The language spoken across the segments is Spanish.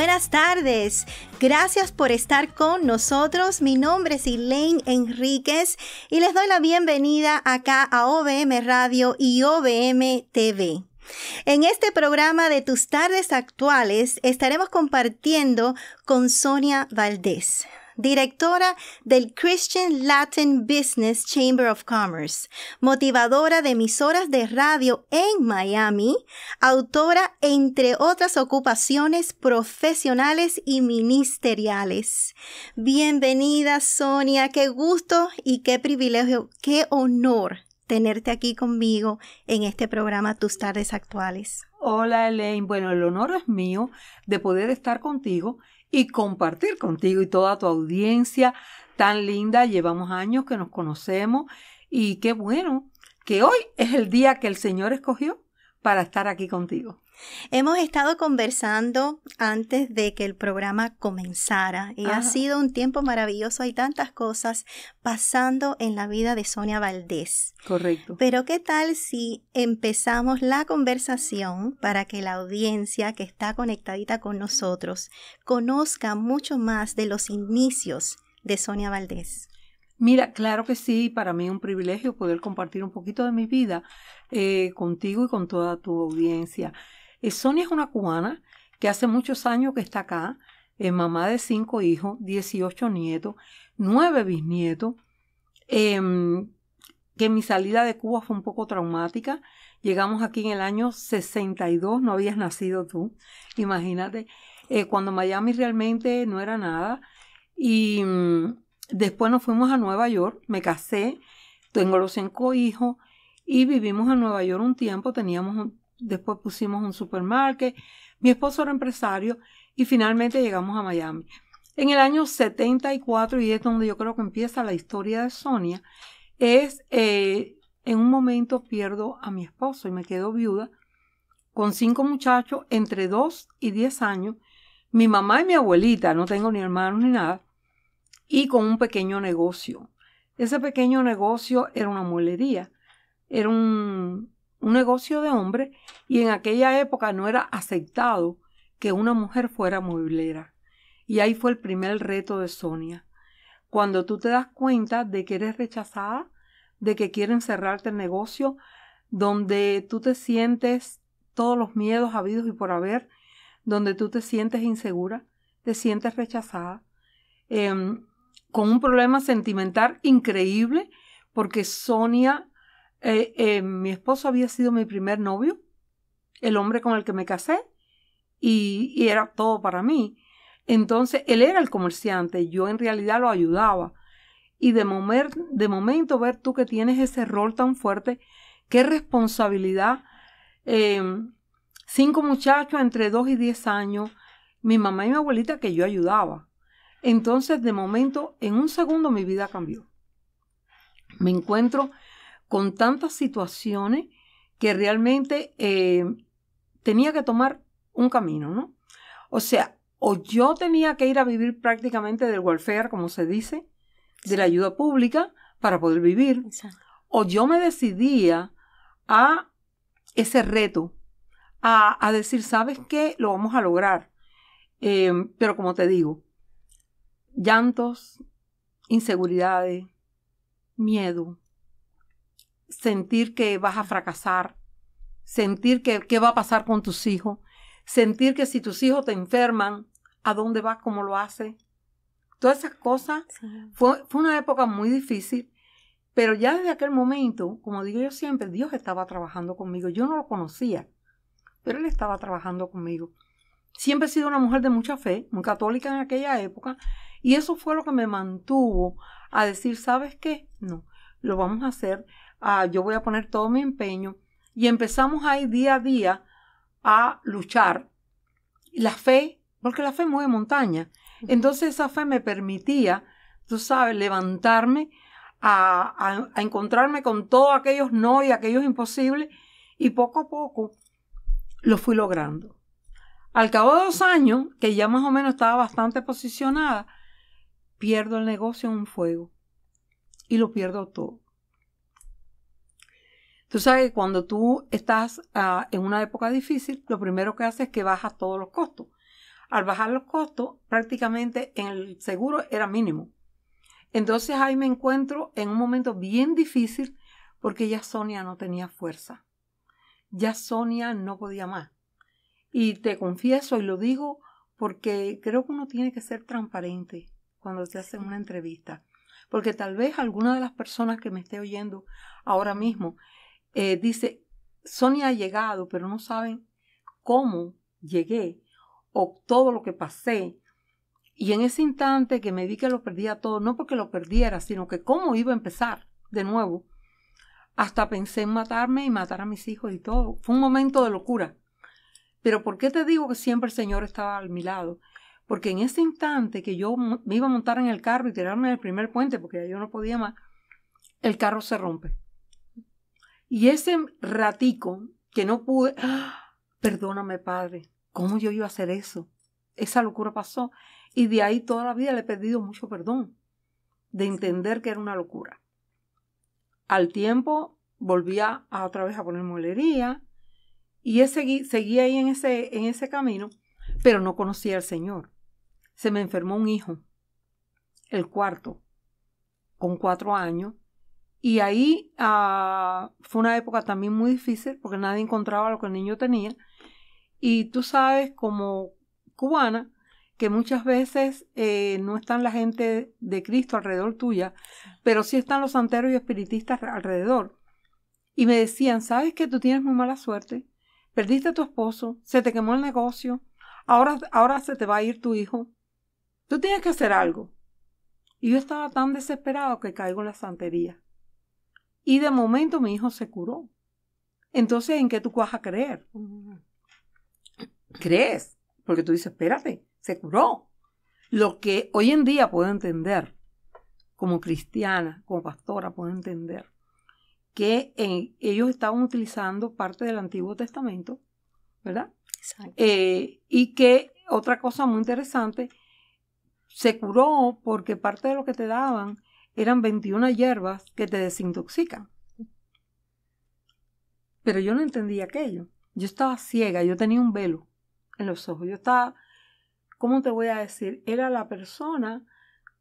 Buenas tardes. Gracias por estar con nosotros. Mi nombre es Elaine Enríquez y les doy la bienvenida acá a OBM Radio y OBM TV. En este programa de Tus tardes actuales estaremos compartiendo con Sonia Valdés directora del Christian Latin Business Chamber of Commerce, motivadora de emisoras de radio en Miami, autora, entre otras ocupaciones profesionales y ministeriales. Bienvenida, Sonia, qué gusto y qué privilegio, qué honor tenerte aquí conmigo en este programa Tus tardes actuales. Hola Elaine, bueno, el honor es mío de poder estar contigo y compartir contigo y toda tu audiencia tan linda. Llevamos años que nos conocemos y qué bueno que hoy es el día que el Señor escogió para estar aquí contigo. Hemos estado conversando antes de que el programa comenzara y ha sido un tiempo maravilloso. Hay tantas cosas pasando en la vida de Sonia Valdés. Correcto. Pero ¿qué tal si empezamos la conversación para que la audiencia que está conectadita con nosotros conozca mucho más de los inicios de Sonia Valdés? Mira, claro que sí, para mí es un privilegio poder compartir un poquito de mi vida eh, contigo y con toda tu audiencia. Eh, Sonia es una cubana que hace muchos años que está acá, es eh, mamá de cinco hijos, 18 nietos, nueve bisnietos, em, que mi salida de Cuba fue un poco traumática. Llegamos aquí en el año 62, no habías nacido tú, imagínate, eh, cuando Miami realmente no era nada. Y mm, después nos fuimos a Nueva York, me casé, tengo los cinco hijos y vivimos en Nueva York un tiempo, teníamos después pusimos un supermarket, mi esposo era empresario y finalmente llegamos a Miami. En el año 74, y es donde yo creo que empieza la historia de Sonia, es eh, en un momento pierdo a mi esposo y me quedo viuda con cinco muchachos entre 2 y 10 años, mi mamá y mi abuelita, no tengo ni hermanos ni nada, y con un pequeño negocio. Ese pequeño negocio era una molería, era un, un negocio de hombre y en aquella época no era aceptado que una mujer fuera mueblera. Y ahí fue el primer reto de Sonia. Cuando tú te das cuenta de que eres rechazada, de que quieren cerrarte el negocio, donde tú te sientes todos los miedos habidos y por haber, donde tú te sientes insegura, te sientes rechazada, em, con un problema sentimental increíble, porque Sonia eh, eh, mi esposo había sido mi primer novio, el hombre con el que me casé, y, era todo para mí. Entonces, él era el comerciante, yo en realidad lo ayudaba. Y de, momento ver tú que tienes ese rol tan fuerte, qué responsabilidad. Em, cinco muchachos entre dos y diez años, mi mamá y mi abuelita que yo ayudaba. Entonces, de momento, en un segundo mi vida cambió. Me encuentro con tantas situaciones que realmente eh, tenía que tomar un camino, ¿no? O sea, o yo tenía que ir a vivir prácticamente del welfare, como se dice, de la ayuda pública para poder vivir, o yo me decidía a ese reto, a, a decir, ¿sabes qué? Lo vamos a lograr. Em, pero como te digo, llantos, inseguridades, miedo, sentir que vas a fracasar, sentir que qué va a pasar con tus hijos, sentir que si tus hijos te enferman, ¿a dónde vas? ¿Cómo lo haces? Todas esas cosas. Fue, fue una época muy difícil, pero ya desde aquel momento, como digo yo siempre, Dios estaba trabajando conmigo. Yo no lo conocía, pero Él estaba trabajando conmigo. Siempre he sido una mujer de mucha fe, muy católica en aquella época, y eso fue lo que me mantuvo a decir, ¿sabes qué? No, lo vamos a hacer. Ah, yo voy a poner todo mi empeño. Y empezamos ahí día a día a luchar. La fe, porque la fe mueve montaña. Entonces esa fe me permitía, tú sabes, levantarme a, a encontrarme con todos aquellos no y aquellos imposibles. Y poco a poco lo fui logrando. Al cabo de dos años, que ya más o menos estaba bastante posicionada, pierdo el negocio en un fuego y lo pierdo todo. Tú sabes que cuando tú estás ah, en una época difícil, lo primero que haces es que bajas todos los costos. Al bajar los costos, prácticamente el seguro era mínimo. Entonces ahí me encuentro en un momento bien difícil porque ya Sonia no tenía fuerza. Ya Sonia no podía más. Y te confieso y lo digo porque creo que uno tiene que ser transparente cuando se hace una entrevista. Porque tal vez alguna de las personas que me esté oyendo ahora mismo eh, dice, Sonia ha llegado, pero no saben cómo llegué o todo lo que pasé. Y en ese instante que me di que lo perdía todo, no porque lo perdiera, sino que cómo iba a empezar de nuevo. Hasta pensé en matarme y matar a mis hijos y todo. Fue un momento de locura. Pero ¿por qué te digo que siempre el Señor estaba al mi lado? Porque en ese instante que yo me iba a montar en el carro y tirarme del primer puente, porque yo no podía más, el carro se rompe. Y ese ratico que no pude, ¡ah! perdóname padre, ¿cómo yo iba a hacer eso? Esa locura pasó. Y de ahí toda la vida le he pedido mucho perdón, de entender que era una locura. Al tiempo volvía a, otra vez a poner molería y seguía ahí en ese, en ese camino, pero no conocía al Señor. Se me enfermó un hijo, el cuarto, con cuatro años, y ahí ah, fue una época también muy difícil porque nadie encontraba lo que el niño tenía. Y tú sabes, como cubana, que muchas veces eh, no están la gente de Cristo alrededor tuya, pero sí están los santeros y espiritistas alrededor. Y me decían, sabes que tú tienes muy mala suerte, perdiste a tu esposo, se te quemó el negocio, ahora, ahora se te va a ir tu hijo, tú tienes que hacer algo. Y yo estaba tan desesperado que caigo en la santería. Y de momento mi hijo se curó. Entonces, ¿en qué tú vas a creer? ¿Crees? Porque tú dices, espérate, se curó. Lo que hoy en día puedo entender, como cristiana, como pastora, puedo entender que en, eh, ellos estaban utilizando parte del Antiguo Testamento, ¿verdad? Exacto. Eh, y que otra cosa muy interesante, se curó porque parte de lo que te daban eran 21 hierbas que te desintoxican. Pero yo no entendía aquello. Yo estaba ciega, yo tenía un velo en los ojos. Yo estaba, ¿cómo te voy a decir? Era la persona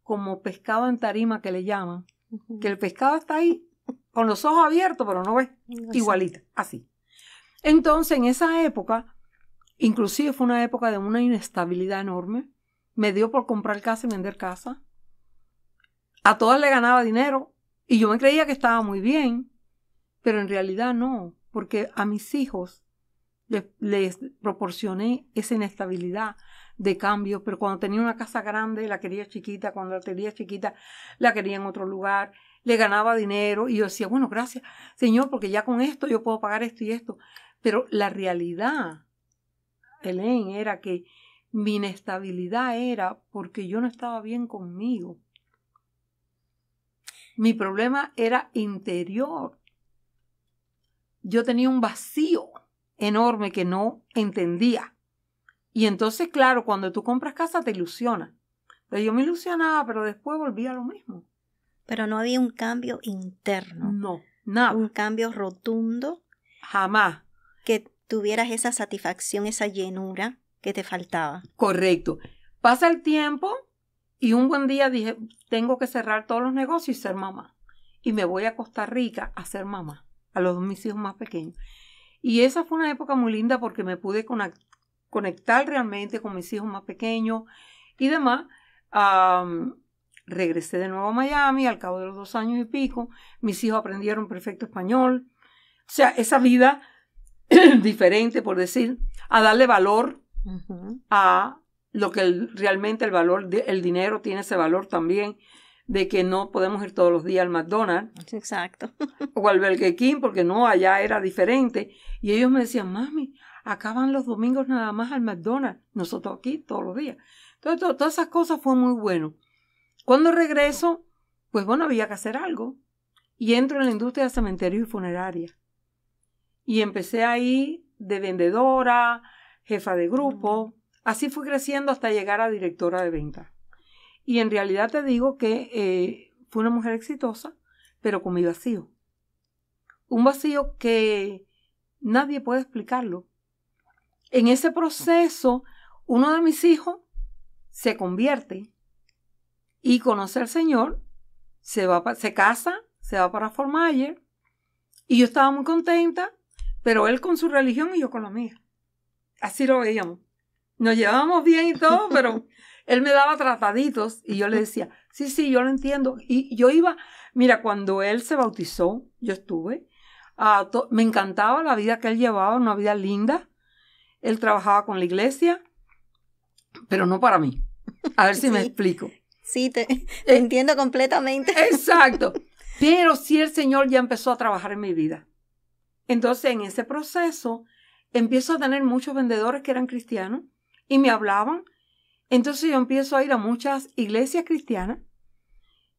como pescado en tarima que le llaman, que el pescado está ahí con los ojos abiertos, pero no ves, igualita, así. Entonces, en esa época, inclusive fue una época de una inestabilidad enorme, me dio por comprar casa y vender casa, a todas le ganaba dinero y yo me creía que estaba muy bien, pero en realidad no, porque a mis hijos les, proporcioné esa inestabilidad de cambio, pero cuando tenía una casa grande la quería chiquita, cuando la tenía chiquita la quería en otro lugar, le ganaba dinero y yo decía, bueno, gracias Señor, porque ya con esto yo puedo pagar esto y esto. Pero la realidad, Helen, era que mi inestabilidad era porque yo no estaba bien conmigo. Mi problema era interior. Yo tenía un vacío enorme que no entendía. Y entonces, claro, cuando tú compras casa te ilusiona. Pero yo me ilusionaba, pero después volvía a lo mismo. Pero no había un cambio interno. No, nada. Un cambio rotundo. Jamás. Que tuvieras esa satisfacción, esa llenura que te faltaba. Correcto. Pasa el tiempo, y un buen día dije, tengo que cerrar todos los negocios y ser mamá. Y me voy a Costa Rica a ser mamá, a los mis hijos más pequeños. Y esa fue una época muy linda porque me pude conectar realmente con mis hijos más pequeños y demás. regresé de nuevo a Miami al cabo de los dos años y pico. Mis hijos aprendieron perfecto español. O sea, esa vida diferente, por decir, a darle valor a lo que realmente el valor, el dinero tiene ese valor también de que no podemos ir todos los días al McDonald's. Exacto. O al Burger porque no, allá era diferente. Y ellos me decían, mami, acaban los domingos nada más al McDonald's. Nosotros aquí todos los días. Entonces, todas esas cosas fue muy bueno. Cuando regreso, pues bueno, había que hacer algo. Y entro en la industria de cementerio y funeraria. Y empecé ahí de vendedora, jefa de grupo. Mm. Así fui creciendo hasta llegar a directora de venta. Y en realidad te digo que eh, fue una mujer exitosa, pero con mi vacío. Un vacío que nadie puede explicarlo. En ese proceso, uno de mis hijos se convierte y conoce al Señor, se, va se casa, se va para Formayer, y yo estaba muy contenta, pero él con su religión y yo con la mía. Así lo veíamos nos llevábamos bien y todo, pero él me daba trataditos y yo le decía, sí, sí, yo lo entiendo. Y yo iba, mira, cuando él se bautizó, yo estuve, me encantaba la vida que él llevaba, una vida linda. Él trabajaba con la iglesia, pero no para mí. A ver si me explico. Sí, te, eh, entiendo completamente. Exacto. Pero sí el Señor ya empezó a trabajar en mi vida. Entonces, en ese proceso, empiezo a tener muchos vendedores que eran cristianos y me hablaban. Entonces yo empiezo a ir a muchas iglesias cristianas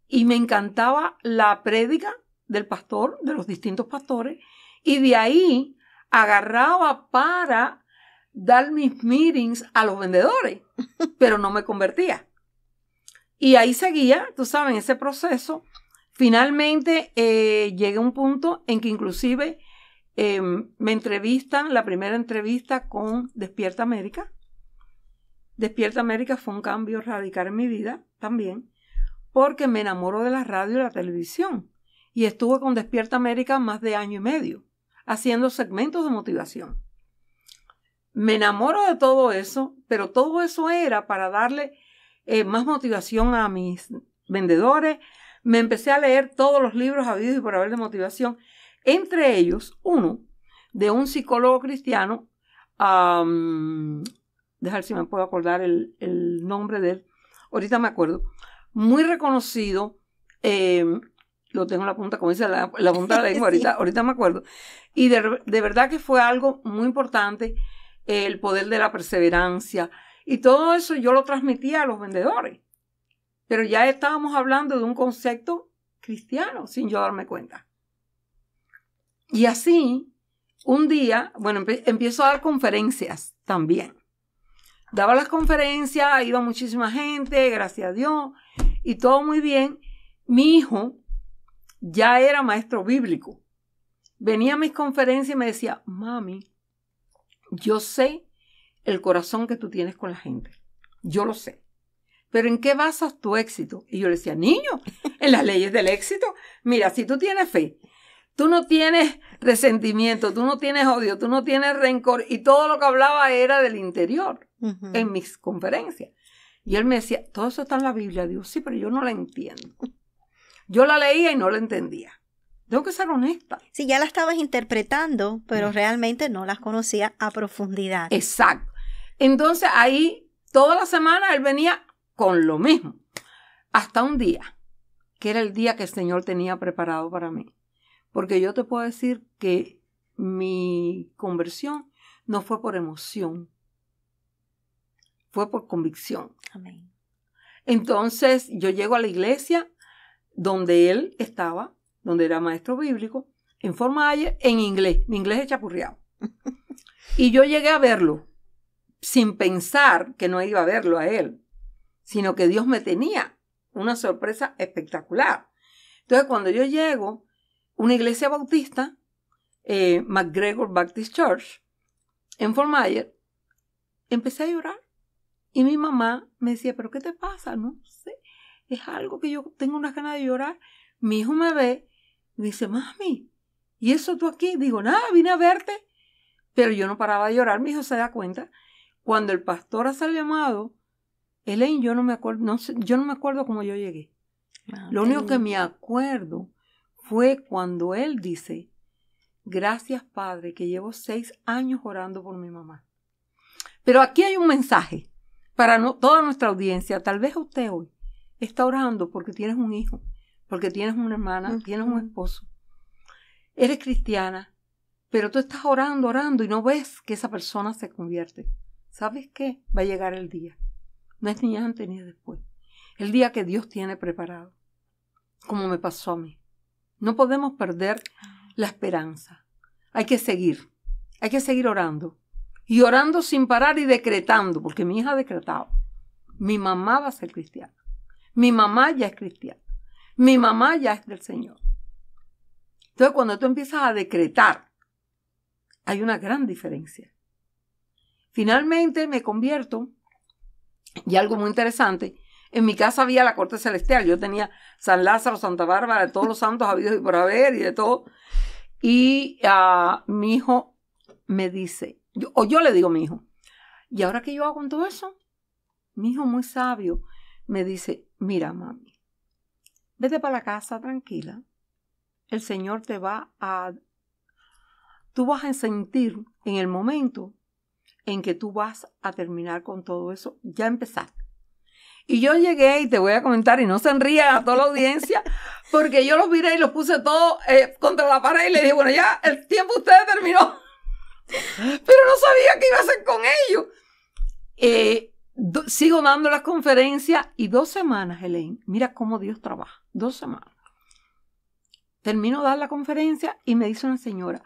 y me encantaba la prédica del pastor, de los distintos pastores, y de ahí agarraba para dar mis meetings a los vendedores, pero no me convertía. Y ahí seguía, tú sabes, ese proceso. Finalmente eh, llegué a un punto en que inclusive eh, me entrevistan, la primera entrevista con Despierta América, Despierta América fue un cambio radical en mi vida también, porque me enamoro de la radio y la televisión. Y estuve con Despierta América más de año y medio, haciendo segmentos de motivación. Me enamoro de todo eso, pero todo eso era para darle eh, más motivación a mis vendedores. Me empecé a leer todos los libros habidos y por haber de motivación, entre ellos uno de un psicólogo cristiano, dejar si me puedo acordar el, nombre de él, ahorita me acuerdo, muy reconocido, eh, lo tengo en la punta, como dice la, punta de la ahorita, ahorita me acuerdo, y de, verdad que fue algo muy importante, el poder de la perseverancia, y todo eso yo lo transmitía a los vendedores, pero ya estábamos hablando de un concepto cristiano, sin yo darme cuenta. Y así, un día, bueno, empiezo a dar conferencias también daba las conferencias, iba muchísima gente, gracias a Dios, y todo muy bien. Mi hijo ya era maestro bíblico. Venía a mis conferencias y me decía, mami, yo sé el corazón que tú tienes con la gente. Yo lo sé. Pero ¿en qué basas tu éxito? Y yo le decía, niño, en las leyes del éxito. Mira, si tú tienes fe Tú no tienes resentimiento, tú no tienes odio, tú no tienes rencor. Y todo lo que hablaba era del interior en mis conferencias. Y él me decía, todo eso está en la Biblia. Dios sí, pero yo no la entiendo. Yo la leía y no la entendía. Tengo que ser honesta. Sí, ya la estabas interpretando, pero mm. realmente no las conocía a profundidad. Exacto. Entonces ahí, toda la semana, él venía con lo mismo. Hasta un día, que era el día que el Señor tenía preparado para mí. Porque yo te puedo decir que mi conversión no fue por emoción, fue por convicción. Amén. Entonces yo llego a la iglesia donde él estaba, donde era maestro bíblico, en forma de en inglés, mi inglés es chapurriado. Y yo llegué a verlo sin pensar que no iba a verlo a él, sino que Dios me tenía una sorpresa espectacular. Entonces cuando yo llego, una iglesia bautista, eh, McGregor Baptist Church, en Fort Myers, empecé a llorar. Y mi mamá me decía, pero ¿qué te pasa? No sé, es algo que yo tengo una ganas de llorar. Mi hijo me ve y dice, mami, ¿y eso tú aquí? Digo, nada, vine a verte. Pero yo no paraba de llorar, mi hijo se da cuenta. Cuando el pastor hace el llamado, Elaine, yo no me acuerdo, no sé, yo no me acuerdo cómo yo llegué. Ah, Lo único que me acuerdo fue cuando él dice, gracias Padre, que llevo seis años orando por mi mamá. Pero aquí hay un mensaje para toda nuestra audiencia. Tal vez usted hoy está orando porque tienes un hijo, porque tienes una hermana, tiene tienes un esposo. Eres cristiana, pero tú estás orando, orando y no ves que esa persona se convierte. ¿Sabes qué? Va a llegar el día. No es ni antes ni después. El día que Dios tiene preparado, como me pasó a mí. No podemos perder la esperanza. Hay que seguir, hay que seguir orando. Y orando sin parar y decretando, porque mi hija ha decretado, Mi mamá va a ser cristiana. Mi mamá ya es cristiana. Mi mamá ya es del Señor. Entonces, cuando tú empiezas a decretar, hay una gran diferencia. Finalmente me convierto, y algo muy interesante, en mi casa había la corte celestial, yo tenía San Lázaro, Santa Bárbara, todos los santos habidos y por haber y de todo. Y ah, mi hijo me dice, o yo le digo a mi hijo, ¿y ahora qué yo hago con todo eso? Mi hijo muy sabio me dice, mira mami, vete para la casa tranquila, el Señor te va a... Tú vas a sentir en el momento en que tú vas a terminar con todo eso, ya empezaste y yo llegué y te voy a comentar, y no se enría a toda la audiencia, porque yo los miré y los puse todos eh, contra la pared y le dije, bueno, ya el tiempo ustedes terminó. Pero no sabía qué iba a hacer con ellos. Eh, sigo dando las conferencias y dos semanas, Helen, mira cómo Dios trabaja, dos semanas. Termino de dar la conferencia y me dice una señora,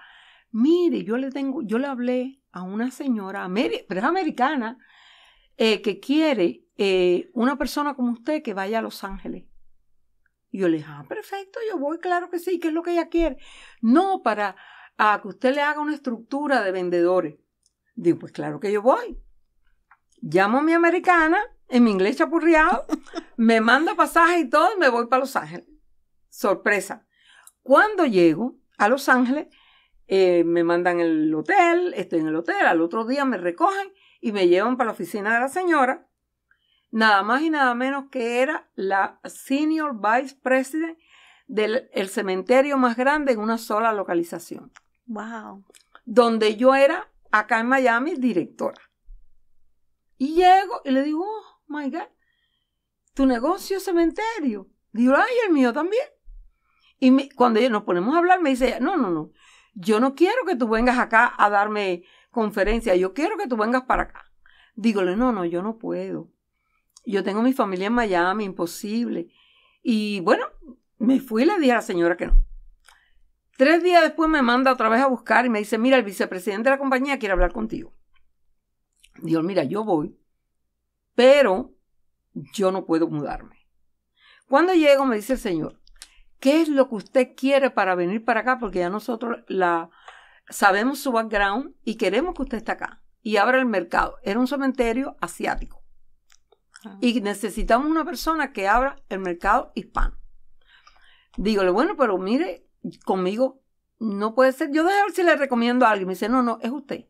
mire, yo le tengo, yo le hablé a una señora, pero es americana, eh, que quiere eh, una persona como usted que vaya a Los Ángeles. Y yo le dije, ah, perfecto, yo voy, claro que sí, ¿qué es lo que ella quiere? No, para que usted le haga una estructura de vendedores. Digo, pues claro que yo voy. Llamo a mi americana, en mi inglés chapurriado, me manda pasaje y todo, me voy para Los Ángeles. Sorpresa. Cuando llego a Los Ángeles, eh, me mandan el hotel, estoy en el hotel, al otro día me recogen y me llevan para la oficina de la señora, nada más y nada menos que era la Senior Vice President del cementerio más grande en una sola localización. Wow. Donde yo era acá en Miami directora. Y llego y le digo, oh my God, tu negocio es cementerio. Digo, ay, el mío también. Y cuando cuando nos ponemos a hablar, me dice, no, no, no, yo no quiero que tú vengas acá a darme conferencia, yo quiero que tú vengas para acá. Dígole, no, no, yo no puedo. Yo tengo mi familia en Miami, imposible. Y bueno, me fui y le dije a la señora que no. Tres días después me manda otra vez a buscar y me dice, mira, el vicepresidente de la compañía quiere hablar contigo. Dios, mira, yo voy, pero yo no puedo mudarme. Cuando llego me dice el señor, ¿qué es lo que usted quiere para venir para acá? Porque ya nosotros la, sabemos su background y queremos que usted esté acá y abra el mercado. Era un cementerio asiático. Ah, y necesitamos una persona que abra el mercado hispano. Dígole, bueno, pero mire, conmigo no puede ser. Yo a ver si le recomiendo a alguien. Me dice, no, no, es usted.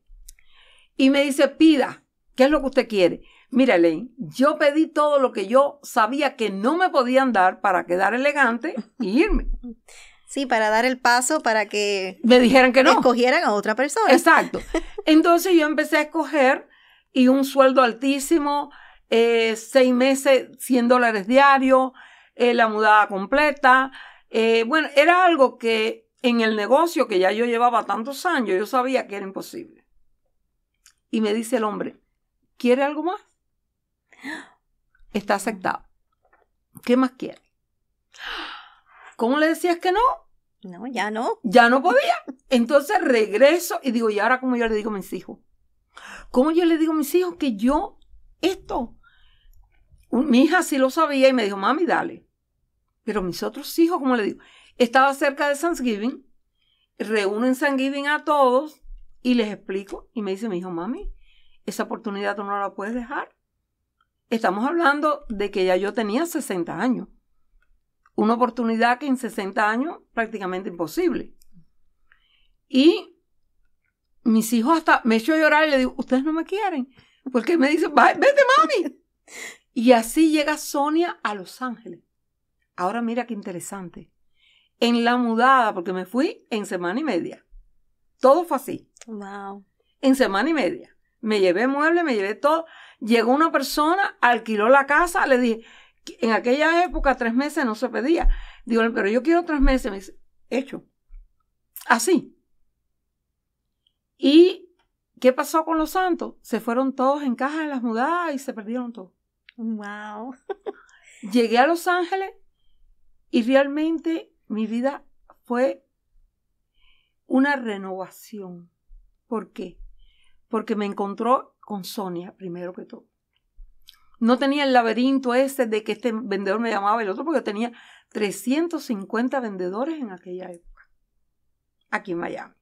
Y me dice, pida, ¿qué es lo que usted quiere? Mira, Elaine, yo pedí todo lo que yo sabía que no me podían dar para quedar elegante y irme. Sí, para dar el paso para que me dijeran que no. Escogieran a otra persona. Exacto. Entonces yo empecé a escoger y un sueldo altísimo, eh, seis meses, 100 dólares diarios, eh, la mudada completa. Eh, bueno, era algo que en el negocio que ya yo llevaba tantos años, yo sabía que era imposible. Y me dice el hombre, ¿quiere algo más? Está aceptado. ¿Qué más quiere? ¿Cómo le decías que no? No, ya no. Ya no podía. Entonces regreso y digo, ¿y ahora cómo yo le digo a mis hijos? ¿Cómo yo le digo a mis hijos que yo esto mi hija sí lo sabía y me dijo, mami, dale. Pero mis otros hijos, como le digo, estaba cerca de Thanksgiving, reúnen en Thanksgiving a todos y les explico. Y me dice mi hijo, mami, esa oportunidad tú no la puedes dejar. Estamos hablando de que ya yo tenía 60 años. Una oportunidad que en 60 años prácticamente imposible. Y mis hijos hasta me echó llorar y le digo, ustedes no me quieren. Porque me dice vete mami. Y así llega Sonia a Los Ángeles. Ahora mira qué interesante. En la mudada, porque me fui en semana y media. Todo fue así. Wow. En semana y media. Me llevé muebles, me llevé todo. Llegó una persona, alquiló la casa, le dije, en aquella época tres meses no se pedía. Digo, pero yo quiero tres meses. Me dice, hecho. Así. ¿Y qué pasó con los santos? Se fueron todos en caja en las mudadas y se perdieron todos. Wow. Llegué a Los Ángeles y realmente mi vida fue una renovación. ¿Por qué? Porque me encontró con Sonia, primero que todo. No tenía el laberinto ese de que este vendedor me llamaba el otro, porque tenía 350 vendedores en aquella época, aquí en Miami.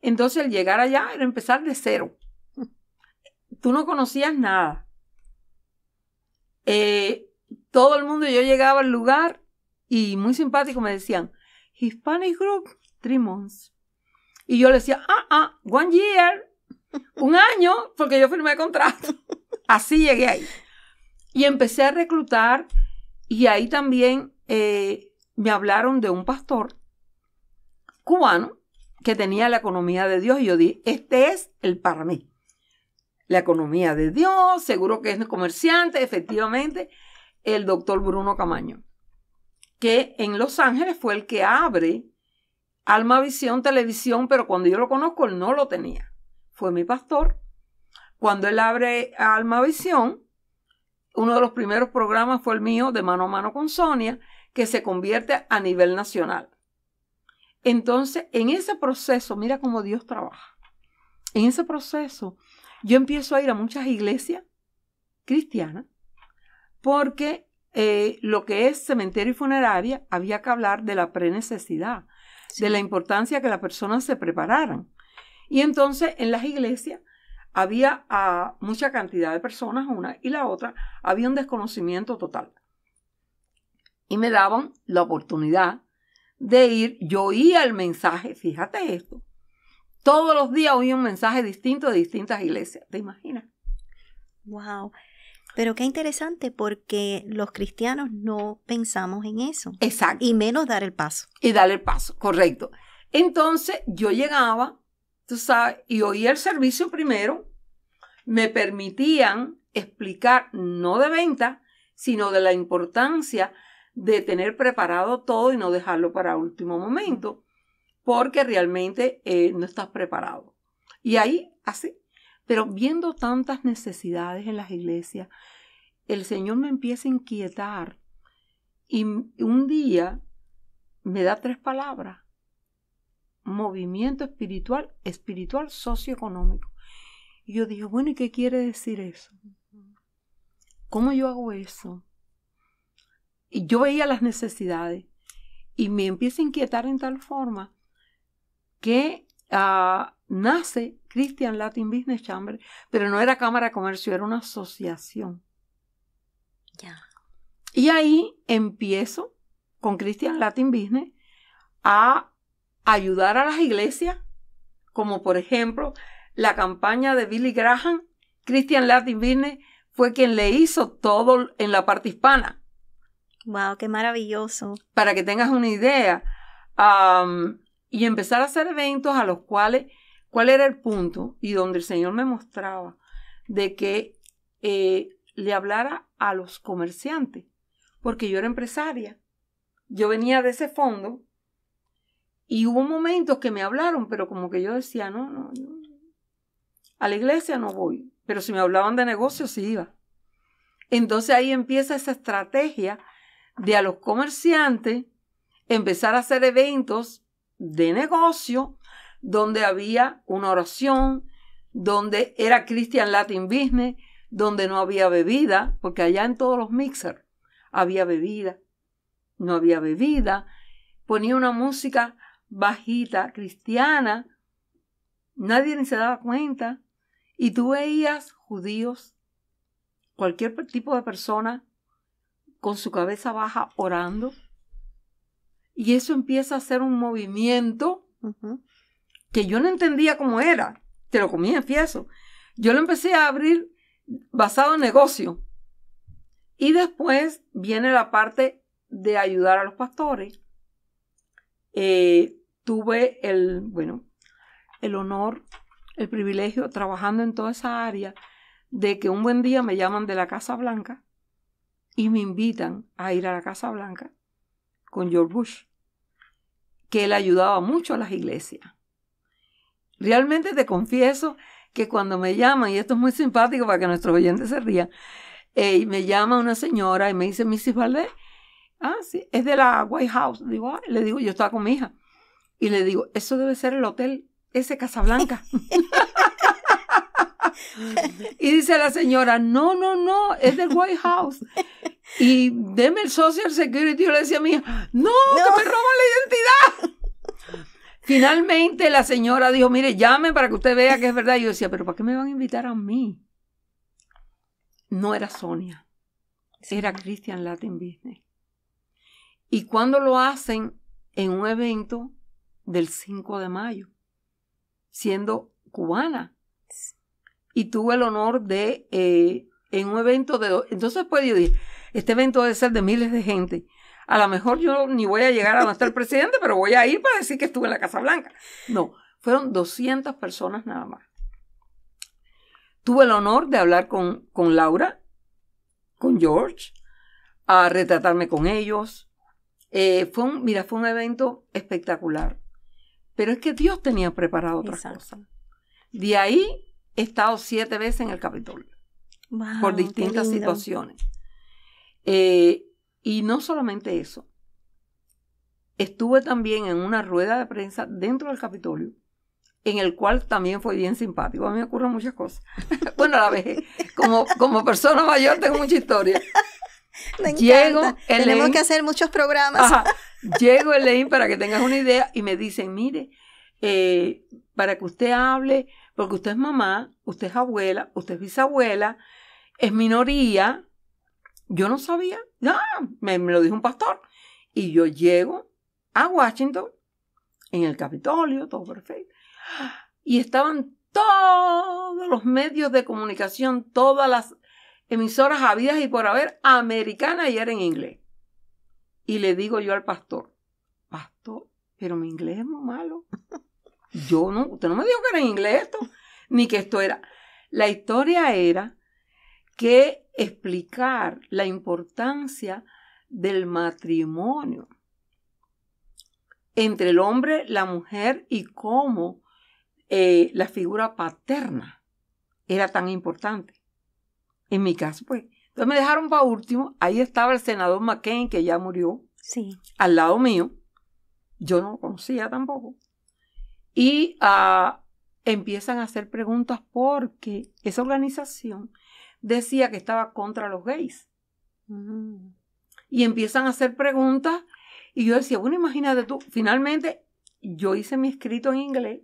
Entonces, al llegar allá era empezar de cero. Tú no conocías nada. Eh, todo el mundo, yo llegaba al lugar y muy simpático me decían, Hispanic Group, three months. Y yo le decía, ah, ah, one year, un año, porque yo firmé contrato. Así llegué ahí. Y empecé a reclutar y ahí también eh, me hablaron de un pastor cubano que tenía la economía de Dios y yo dije, este es el para mí la economía de Dios, seguro que es comerciante, efectivamente, el doctor Bruno Camaño, que en Los Ángeles fue el que abre Alma Visión Televisión, pero cuando yo lo conozco, él no lo tenía. Fue mi pastor. Cuando él abre Alma Visión, uno de los primeros programas fue el mío, de mano a mano con Sonia, que se convierte a nivel nacional. Entonces, en ese proceso, mira cómo Dios trabaja. En ese proceso, yo empiezo a ir a muchas iglesias cristianas porque eh, lo que es cementerio y funeraria había que hablar de la prenecesidad, de la importancia que las personas se prepararan. Y entonces en las iglesias había a ah, mucha cantidad de personas, una y la otra, había un desconocimiento total. Y me daban la oportunidad de ir, yo oía el mensaje, fíjate esto, todos los días oí un mensaje distinto de distintas iglesias. ¿Te imaginas? Wow. Pero qué interesante porque los cristianos no pensamos en eso. Exacto. Y menos dar el paso. Y dar el paso, correcto. Entonces yo llegaba, tú sabes, y oía el servicio primero. Me permitían explicar, no de venta, sino de la importancia de tener preparado todo y no dejarlo para último momento porque realmente eh, no estás preparado. Y ahí, así. Pero viendo tantas necesidades en las iglesias, el Señor me empieza a inquietar y un día me da tres palabras. Movimiento espiritual, espiritual socioeconómico. Y yo dije, bueno, ¿y qué quiere decir eso? ¿Cómo yo hago eso? Y yo veía las necesidades y me empieza a inquietar en tal forma que ah, nace Christian Latin Business Chamber, pero no era Cámara de Comercio, era una asociación. Ya. Y ahí empiezo con Christian Latin Business a ayudar a las iglesias, como por ejemplo la campaña de Billy Graham. Christian Latin Business fue quien le hizo todo en la parte hispana. ¡Wow! ¡Qué maravilloso! Para que tengas una idea, y empezar a hacer eventos a los cuales, ¿cuál era el punto? Y donde el Señor me mostraba de que eh, le hablara a los comerciantes, porque yo era empresaria, yo venía de ese fondo y hubo momentos que me hablaron, pero como que yo decía, no, no, a la iglesia no voy, pero si me hablaban de negocios sí iba. Entonces ahí empieza esa estrategia de a los comerciantes empezar a hacer eventos de negocio, donde había una oración, donde era Christian Latin Business, donde no había bebida, porque allá en todos los mixers había bebida, no había bebida, ponía una música bajita, cristiana, nadie ni se daba cuenta, y tú veías judíos, cualquier tipo de persona, con su cabeza baja orando, y eso empieza a ser un movimiento que yo no entendía cómo era. Te lo comí, empiezo. Yo lo empecé a abrir basado en negocio. Y después viene la parte de ayudar a los pastores. Eh, tuve el, bueno, el honor, el privilegio, trabajando en toda esa área, de que un buen día me llaman de la Casa Blanca y me invitan a ir a la Casa Blanca con George Bush que él ayudaba mucho a las iglesias. Realmente te confieso que cuando me llaman, y esto es muy simpático para que nuestros oyentes se rían, eh, me llama una señora y me dice, Mrs. Valdez? ah, sí, es de la White House. Ah", le digo, yo estaba con mi hija. Y le digo, eso debe ser el hotel, ese Casablanca. y dice la señora, no, no, no, es del White House. Y deme el Social Security. Yo le decía a mi hija, no, que me roban la identidad. Finalmente la señora dijo, mire, llame para que usted vea que es verdad. Y yo decía, pero ¿para qué me van a invitar a mí? No era Sonia, era Christian Latin Business. Y cuando lo hacen en un evento del 5 de mayo, siendo cubana. Y tuve el honor de, eh, en un evento de... Entonces pues yo dije, este evento debe ser de miles de gente. A lo mejor yo ni voy a llegar a donde está presidente, pero voy a ir para decir que estuve en la Casa Blanca. No, fueron 200 personas nada más. Tuve el honor de hablar con, con Laura, con George, a retratarme con ellos. Eh, fue un, mira, fue un evento espectacular. Pero es que Dios tenía preparado otra cosa. De ahí he estado siete veces en el Capitolio. por distintas situaciones. Eh, y no solamente eso, estuve también en una rueda de prensa dentro del Capitolio, en el cual también fue bien simpático. A mí me ocurren muchas cosas. bueno, a la vez, como, como persona mayor tengo mucha historia. Me Llego, Tenemos que hacer muchos programas. llego llego, Elaine, para que tengas una idea, y me dicen, mire, eh, para que usted hable, porque usted es mamá, usted es abuela, usted es bisabuela, es minoría, yo no sabía, me, me lo dijo un pastor. Y yo llego a Washington, en el Capitolio, todo perfecto. Y estaban todos los medios de comunicación, todas las emisoras habidas y por haber americanas y era en inglés. Y le digo yo al pastor, pastor, pero mi inglés es muy malo. Yo no, usted no me dijo que era en inglés esto, ni que esto era. La historia era que explicar la importancia del matrimonio entre el hombre, la mujer y cómo eh, la figura paterna era tan importante. En mi caso, pues. Entonces me dejaron para último. Ahí estaba el senador McCain, que ya murió. Sí. Al lado mío. Yo no lo conocía tampoco. Y ah, empiezan a hacer preguntas porque esa organización decía que estaba contra los gays. Mm. Y empiezan a hacer preguntas y yo decía, bueno, imagínate tú, finalmente yo hice mi escrito en inglés,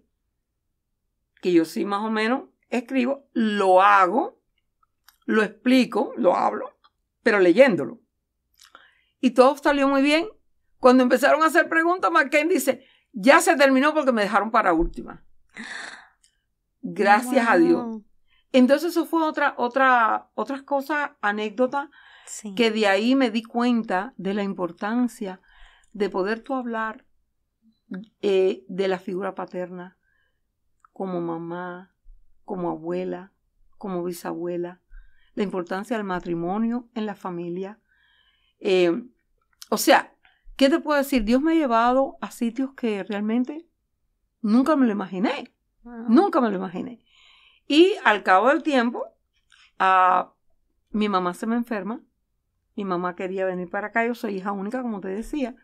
que yo sí más o menos escribo, lo hago, lo explico, lo hablo, pero leyéndolo. Y todo salió muy bien. Cuando empezaron a hacer preguntas, McKen dice, ya se terminó porque me dejaron para última. Gracias a Dios. Entonces eso fue otra, otra, otras que de ahí me di cuenta de la importancia de poder tú hablar eh, de la figura paterna como mamá, como abuela, como bisabuela, la importancia del matrimonio en la familia. Eh, o sea, ¿qué te puedo decir? Dios me ha llevado a sitios que realmente nunca me lo imaginé. Nunca me lo imaginé. Y al cabo del tiempo, ah, mi mamá se me enferma. Mi mamá quería venir para acá. Yo soy hija única, como te decía.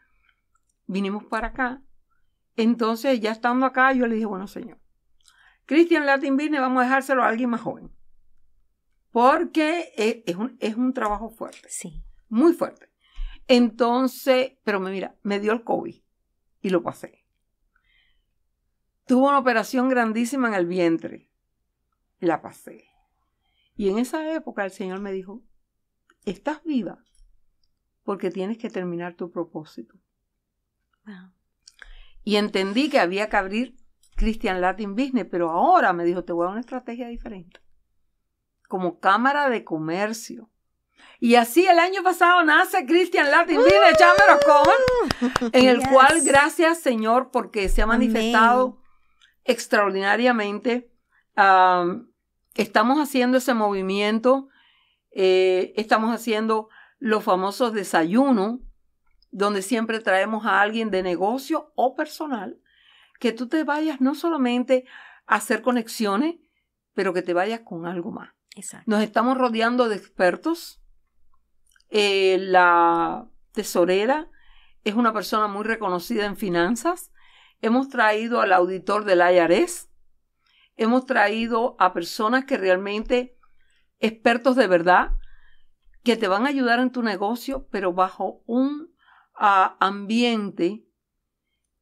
Vinimos para acá. Entonces, ya estando acá, yo le dije, bueno, señor, Christian Latin Business vamos a dejárselo a alguien más joven. Porque e, es, un, es un trabajo fuerte. Sí. Muy fuerte. Entonces, pero me mira, me dio el COVID y lo pasé. Tuvo una operación grandísima en el vientre la pasé. Y en esa época el Señor me dijo, estás viva porque tienes que terminar tu propósito. Y entendí que había que abrir Christian Latin Business, pero ahora me dijo, te voy a una estrategia diferente, como Cámara de Comercio. Y así el año pasado nace Christian Latin Business Chamber of en el cual gracias Señor porque se ha manifestado extraordinariamente estamos haciendo ese movimiento, eh, estamos haciendo los famosos desayunos, donde siempre traemos a alguien de negocio o personal, que tú te vayas no solamente a hacer conexiones, pero que te vayas con algo más. Exacto. Nos estamos rodeando de expertos. Eh, la tesorera es una persona muy reconocida en finanzas. Hemos traído al auditor del IARES, hemos traído a personas que realmente, expertos de verdad, que te van a ayudar en tu negocio, pero bajo un ah, ambiente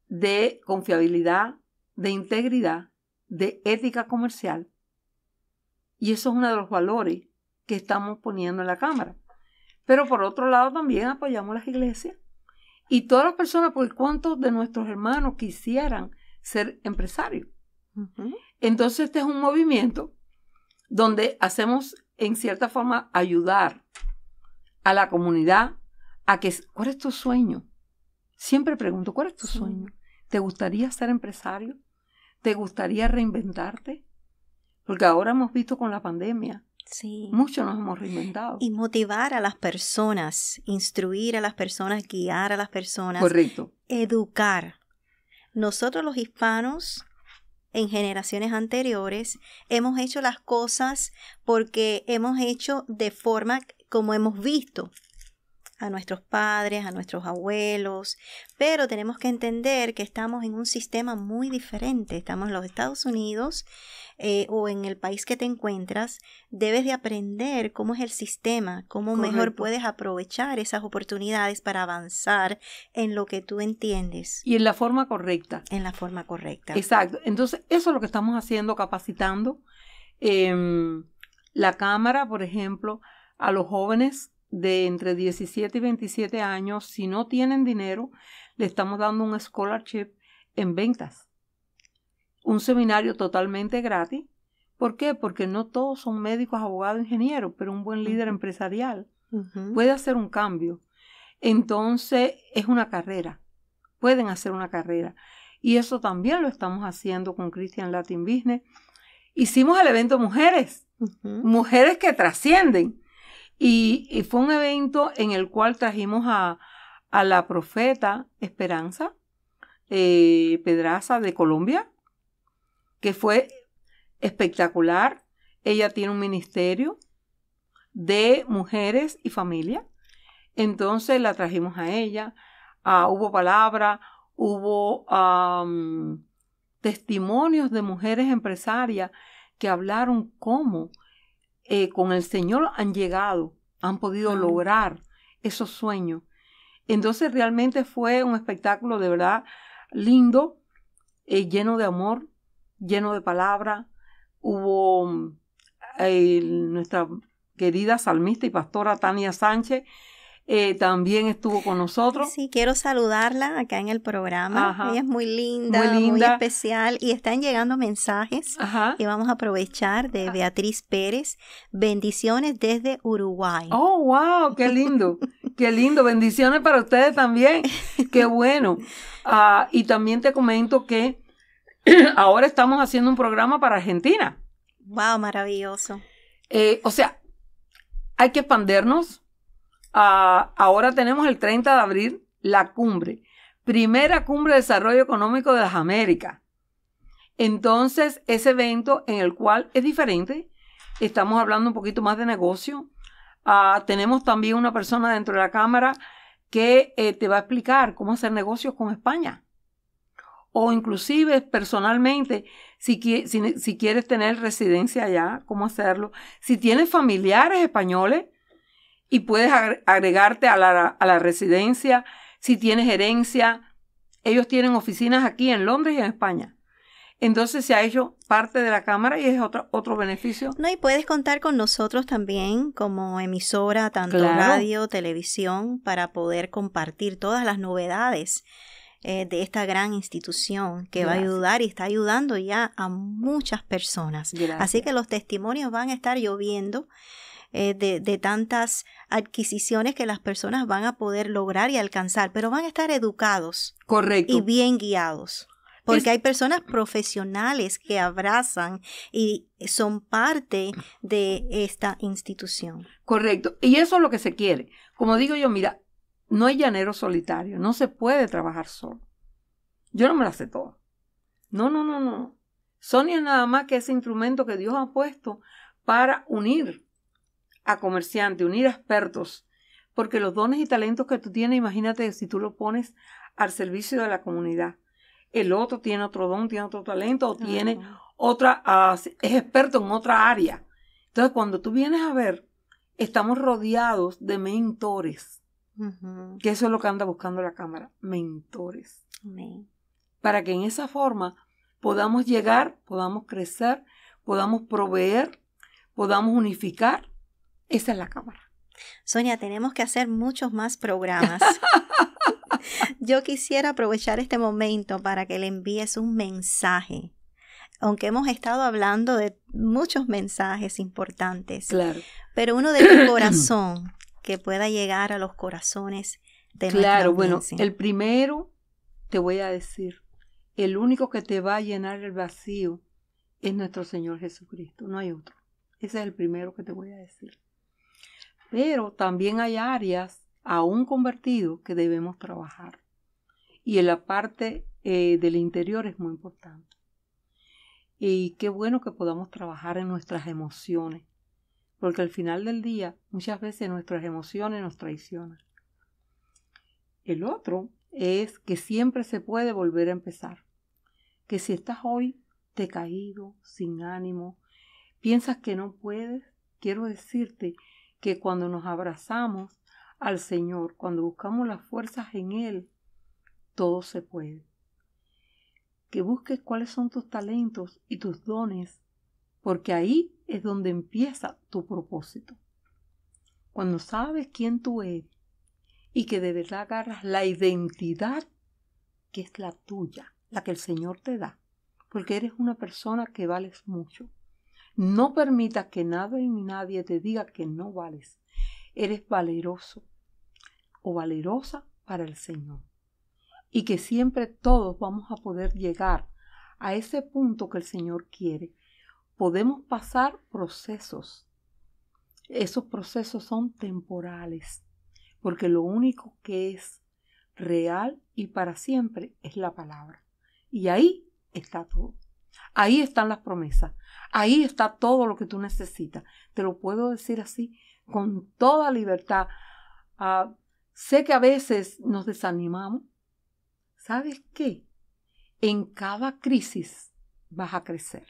de confiabilidad, de integridad, de ética comercial. Y eso es uno de los valores que estamos poniendo en la Cámara. Pero por otro lado también apoyamos las iglesias y todas las personas, por cuántos de nuestros hermanos quisieran ser empresarios. Entonces este es un movimiento donde hacemos, en cierta forma, ayudar a la comunidad a que, ¿cuál es tu sueño? Siempre pregunto, ¿cuál es tu sueño? ¿Te gustaría ser empresario? ¿Te gustaría reinventarte? Porque ahora hemos visto con la pandemia. Sí. Mucho nos hemos reinventado. Y motivar a las personas, instruir a las personas, guiar a las personas. Correcto. Educar. Nosotros los hispanos en generaciones anteriores, hemos hecho las cosas porque hemos hecho de forma como hemos visto, a nuestros padres, a nuestros abuelos, pero tenemos que entender que estamos en un sistema muy diferente. Estamos en los Estados Unidos eh, o en el país que te encuentras. Debes de aprender cómo es el sistema, cómo mejor puedes aprovechar esas oportunidades para avanzar en lo que tú entiendes. Y en la forma correcta. En la forma correcta. Exacto. Entonces, eso es lo que estamos haciendo, capacitando. Em, la cámara, por ejemplo, a los jóvenes de entre 17 y 27 años, si no tienen dinero, le estamos dando un scholarship en ventas. Un seminario totalmente gratis. ¿Por qué? Porque no todos son médicos, abogados, ingenieros, pero un buen líder empresarial puede hacer un cambio. Entonces es una carrera. Pueden hacer una carrera. Y eso también lo estamos haciendo con Christian Latin Business. Hicimos el evento Mujeres. Mujeres que trascienden. Y, fue un evento en el cual trajimos a, la profeta Esperanza eh, Pedraza de Colombia, que fue espectacular. Ella tiene un ministerio de mujeres y familia. Entonces la trajimos a ella. Ah, hubo palabra, hubo testimonios de mujeres empresarias que hablaron cómo eh, con el Señor han llegado, han podido lograr esos sueños. Entonces realmente fue un espectáculo de verdad lindo, eh, lleno de amor, lleno de palabra. Hubo eh, nuestra querida salmista y pastora Tania Sánchez, eh, también estuvo con nosotros. Sí, quiero saludarla acá en el programa. Ella es muy linda, muy especial y están llegando mensajes que vamos a aprovechar de ah. Beatriz Pérez. Bendiciones desde Uruguay. Oh, wow, qué lindo, qué lindo. Bendiciones para ustedes también. Qué bueno. Ah, y también te comento que ahora estamos haciendo un programa para Argentina. Wow, maravilloso. Eh, o sea, hay que expandernos Ah, ahora tenemos el 30 de abril la cumbre, primera cumbre de desarrollo económico de las Américas. Entonces, ese evento en el cual es diferente, estamos hablando un poquito más de negocio. Ah, tenemos también una persona dentro de la Cámara que eh, te va a explicar cómo hacer negocios con España. O inclusive personalmente, si quieres tener residencia allá, cómo hacerlo. Si tienes familiares españoles, y puedes agregarte a la, a la residencia si tienes herencia. Ellos tienen oficinas aquí en Londres y en España. Entonces se ha hecho parte de la Cámara y es otro, otro beneficio. No, y puedes contar con nosotros también como emisora, tanto radio, televisión, para poder compartir todas las novedades eh, de esta gran institución que va a ayudar y está ayudando ya a muchas personas. Así que los testimonios van a estar lloviendo eh, de, tantas adquisiciones que las personas van a poder lograr y alcanzar, pero van a estar educados. Correcto. Y bien guiados. Porque hay personas profesionales que abrazan y son parte de esta institución. Correcto. Y eso es lo que se quiere. Como digo yo, mira, no hay llanero solitario, no se puede trabajar solo. Yo no me lo sé todo. No, no, no, no. Sonia es nada más que ese instrumento que Dios ha puesto para unir a comerciante, unir a expertos, porque los dones y talentos que tú tienes, imagínate si tú lo pones al servicio de la comunidad. El otro tiene otro don, tiene otro talento, o tiene otra, ah, es experto en otra área. Entonces, cuando tú vienes a ver, estamos rodeados de mentores. Que eso es lo que anda buscando la Cámara, mentores. Para que en esa forma podamos llegar, podamos crecer, podamos proveer, podamos unificar esa es la cámara. Sonia, tenemos que hacer muchos más programas. Yo quisiera aprovechar este momento para que le envíes un mensaje. Aunque hemos estado hablando de muchos mensajes importantes, claro. pero uno de tu corazón que pueda llegar a los corazones de Claro, bueno, el primero te voy a decir, el único que te va a llenar el vacío es nuestro Señor Jesucristo, no hay otro. Ese es el primero que te voy a decir. Pero también hay áreas aún convertido que debemos trabajar. Y en la parte eh, del interior es muy importante. Y qué bueno que podamos trabajar en nuestras emociones, porque al final del día muchas veces nuestras emociones nos traicionan. El otro es que siempre se puede volver a empezar. Que si estás hoy decaído, sin ánimo, piensas que no puedes, quiero decirte que cuando nos abrazamos al Señor, cuando buscamos las fuerzas en Él, todo se puede. Que busques cuáles son tus talentos y tus dones, porque ahí es donde empieza tu propósito. Cuando sabes quién tú eres y que de verdad agarras la identidad que es la tuya, la que el Señor te da, porque eres una persona que vales mucho. No permita que nada ni nadie te diga que no vales. Eres valeroso o valerosa para el Señor. Y que siempre todos vamos a poder llegar a ese punto que el Señor quiere. Podemos pasar procesos. Esos procesos son temporales, porque lo único que es real y para siempre es la palabra. Y ahí está todo. Ahí están las promesas. Ahí está todo lo que tú necesitas. Te lo puedo decir así, con toda libertad. Ah, sé que a veces nos desanimamos. ¿Sabes qué? En cada crisis vas a crecer.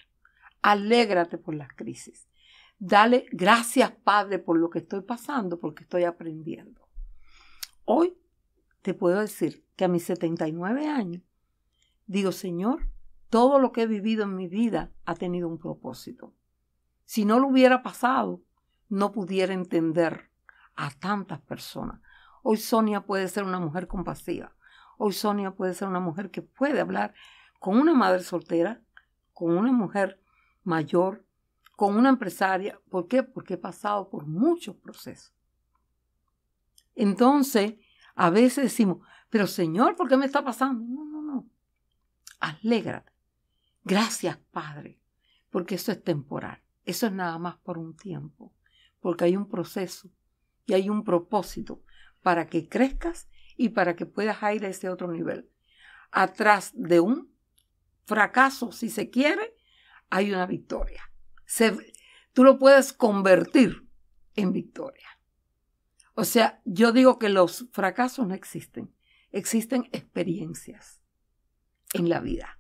Alégrate por las crisis. Dale gracias, Padre, por lo que estoy pasando, porque estoy aprendiendo. Hoy te puedo decir que a mis 79 años, digo, Señor, todo lo que he vivido en mi vida ha tenido un propósito. Si no lo hubiera pasado, no pudiera entender a tantas personas. Hoy Sonia puede ser una mujer compasiva. Hoy Sonia puede ser una mujer que puede hablar con una madre soltera, con una mujer mayor, con una empresaria. ¿Por qué? Porque he pasado por muchos procesos. Entonces, a veces decimos, pero Señor, ¿por qué me está pasando? No, no, no. Alégrate. Gracias, Padre, porque eso es temporal. Eso es nada más por un tiempo, porque hay un proceso y hay un propósito para que crezcas y para que puedas ir a ese otro nivel. Atrás de un fracaso, si se quiere, hay una victoria. tú lo puedes convertir en victoria. O sea, yo digo que los fracasos no existen, existen experiencias en la vida.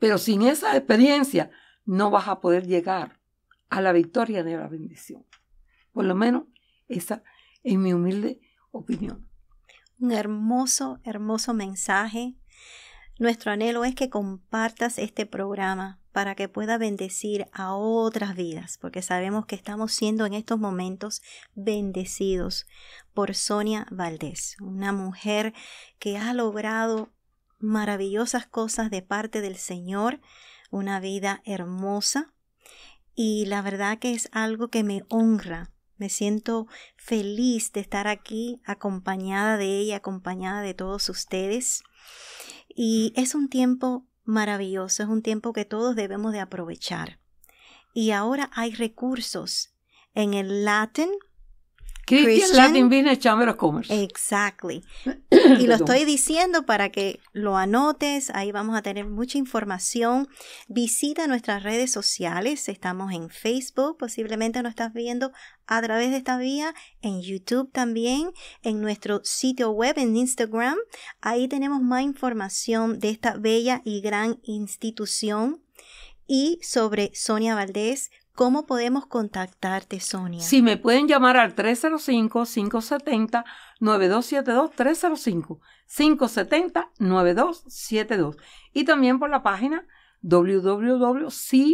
Pero sin esa experiencia no vas a poder llegar a la victoria de la bendición. Por lo menos esa es mi humilde opinión. Un hermoso, hermoso mensaje. Nuestro anhelo es que compartas este programa para que pueda bendecir a otras vidas, porque sabemos que estamos siendo en estos momentos bendecidos por Sonia Valdés, una mujer que ha logrado maravillosas cosas de parte del Señor, una vida hermosa y la verdad que es algo que me honra. Me siento feliz de estar aquí acompañada de ella, acompañada de todos ustedes. Y es un tiempo maravilloso, es un tiempo que todos debemos de aprovechar. Y ahora hay recursos en el Latin, Christian, Latin Business Chamber of Commerce. Exactly. y lo estoy diciendo para que lo anotes, ahí vamos a tener mucha información. Visita nuestras redes sociales, estamos en Facebook, posiblemente nos estás viendo a través de esta vía, en YouTube también, en nuestro sitio web, en Instagram. Ahí tenemos más información de esta bella y gran institución y sobre Sonia Valdés, ¿Cómo podemos contactarte, Sonia? Sí, me pueden llamar al 305-570-9272, 305-570-9272. Y también por la página www.clbcc.org,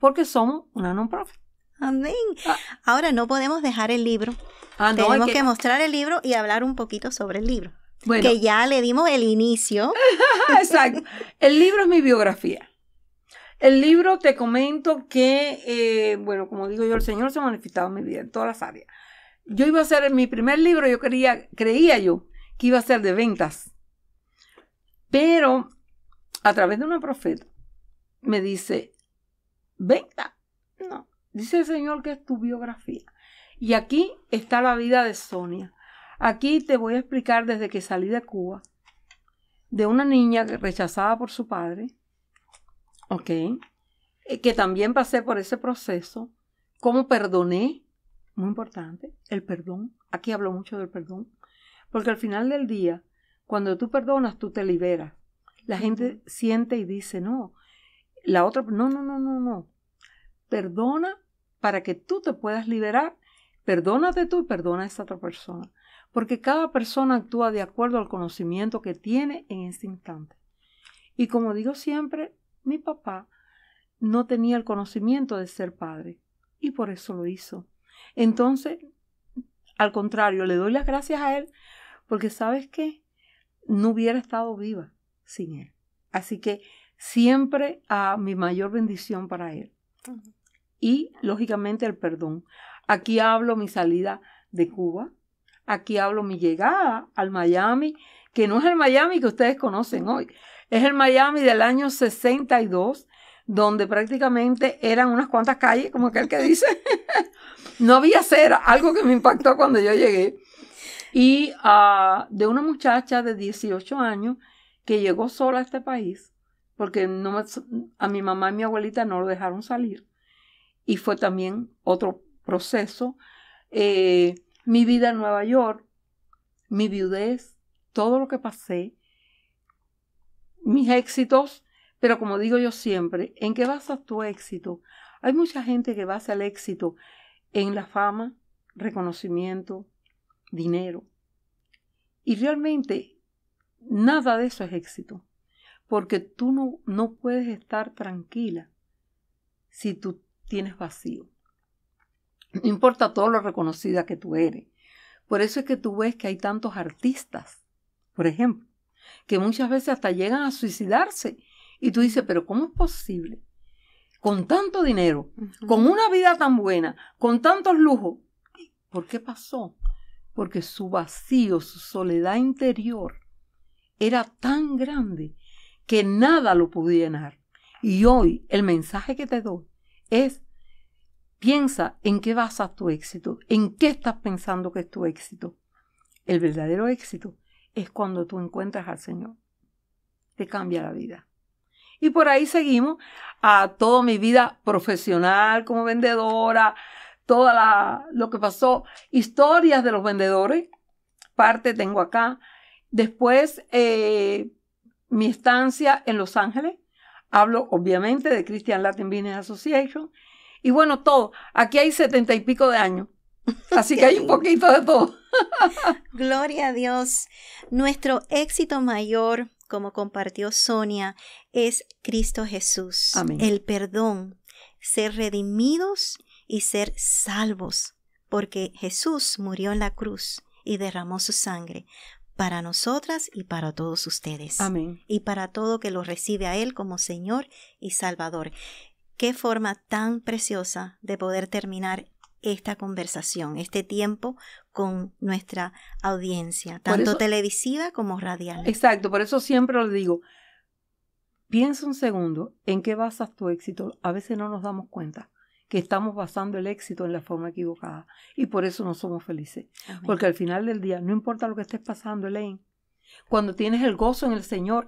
porque somos una non-profit. Amén. Ah. Ahora no podemos dejar el libro. Ah, Tenemos que... mostrar el libro y hablar un poquito sobre el libro. Porque Que ya le dimos el inicio. Exacto. El libro es mi biografía. El libro te comento que, eh, bueno, como digo yo, el Señor se ha manifestado en mi vida, en todas las áreas. Yo iba a hacer mi primer libro, yo quería, creía yo que iba a ser de ventas. Pero a través de una profeta me dice, venta. No, dice el Señor que es tu biografía. Y aquí está la vida de Sonia. Aquí te voy a explicar desde que salí de Cuba, de una niña rechazada por su padre, Ok. Eh, que también pasé por ese proceso. ¿Cómo perdoné? Muy importante, el perdón. Aquí hablo mucho del perdón. Porque al final del día, cuando tú perdonas, tú te liberas. La gente siente y dice, no, la otra, no, no, no, no, no. Perdona para que tú te puedas liberar. Perdónate tú y perdona a esa otra persona. Porque cada persona actúa de acuerdo al conocimiento que tiene en ese instante. Y como digo siempre, mi papá no tenía el conocimiento de ser padre y por eso lo hizo. Entonces, al contrario, le doy las gracias a él porque sabes que no hubiera estado viva sin él. Así que siempre a mi mayor bendición para él. Y lógicamente el perdón. Aquí hablo mi salida de Cuba, aquí hablo mi llegada al Miami, que no es el Miami que ustedes conocen hoy, es el Miami del año 62, donde prácticamente eran unas cuantas calles, como aquel que dice. no había acera, algo que me impactó cuando yo llegué. Y ah, de una muchacha de 18 años que llegó sola a este país, porque a mi mamá y mi abuelita no lo dejaron salir. Y fue también otro proceso. Eh, mi vida en Nueva York, mi viudez, todo lo que pasé, mis éxitos, pero como digo yo siempre, ¿en qué basas tu éxito? Hay mucha gente que basa el éxito en la fama, reconocimiento, dinero. Y realmente nada de eso es éxito, porque tú no, no puedes estar tranquila si tú tienes vacío. No importa todo lo reconocida que tú eres. Por eso es que tú ves que hay tantos artistas, por ejemplo, que muchas veces hasta llegan a suicidarse. Y tú dices, pero ¿cómo es posible? Con tanto dinero, con una vida tan buena, con tantos lujos. ¿Por qué pasó? Porque su vacío, su soledad interior era tan grande que nada lo podía llenar. Y hoy el mensaje que te doy es, piensa en qué basas tu éxito, en qué estás pensando que es tu éxito. El verdadero éxito es cuando tú encuentras al Señor. Te cambia la vida. Y por ahí seguimos a toda mi vida profesional como vendedora, todo lo que pasó, historias de los vendedores, parte tengo acá. Después, eh, mi estancia en Los Ángeles, hablo obviamente de Christian Latin Business Association, y bueno, todo, aquí hay setenta y pico de años. Así que hay un poquito de todo. Gloria a Dios. Nuestro éxito mayor, como compartió Sonia, es Cristo Jesús. El perdón, ser redimidos y ser salvos, porque Jesús murió en la cruz y derramó su sangre para nosotras y para todos ustedes. Amén. Y para todo que lo recibe a Él como Señor y Salvador. Qué forma tan preciosa de poder terminar esta conversación, este tiempo con nuestra audiencia, tanto televisiva como radial. Exacto, por eso siempre le digo, piensa un segundo en qué basas tu éxito. A veces no nos damos cuenta que estamos basando el éxito en la forma equivocada y por eso no somos felices. Porque al final del día, no importa lo que estés pasando, Elaine, cuando tienes el gozo en el Señor,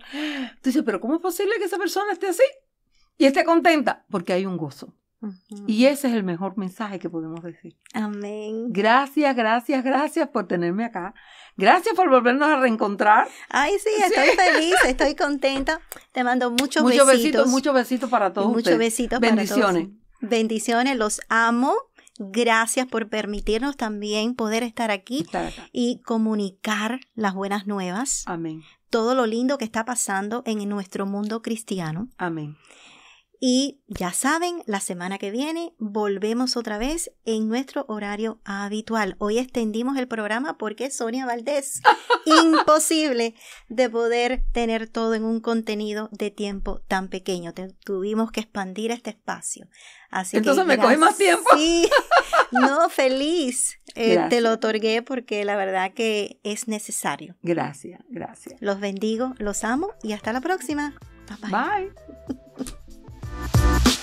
tú dices, pero ¿cómo es posible que esa persona esté así? Y esté contenta, porque hay un gozo. Y ese es el mejor mensaje que podemos decir. Amén. Gracias, gracias, gracias por tenerme acá. Gracias por volvernos a reencontrar. Ay, sí, estoy feliz, estoy contenta. Te mando muchos, muchos besitos. muchos besitos para todos. Muchos besitos. Bendiciones. Para todos. Bendiciones, los amo. Gracias por permitirnos también poder estar aquí y comunicar las buenas nuevas. Amén. Todo lo lindo que está pasando en nuestro mundo cristiano. Amén. Y ya saben, la semana que viene volvemos otra vez en nuestro horario habitual. Hoy extendimos el programa porque Sonia Valdés, imposible de poder tener todo en un contenido de tiempo tan pequeño. tuvimos que expandir este espacio. Entonces me coges más tiempo. Sí, no, feliz. Eh, te lo otorgué porque la verdad que es necesario. Gracias, gracias. Los bendigo, los amo y hasta la próxima. bye. Bye.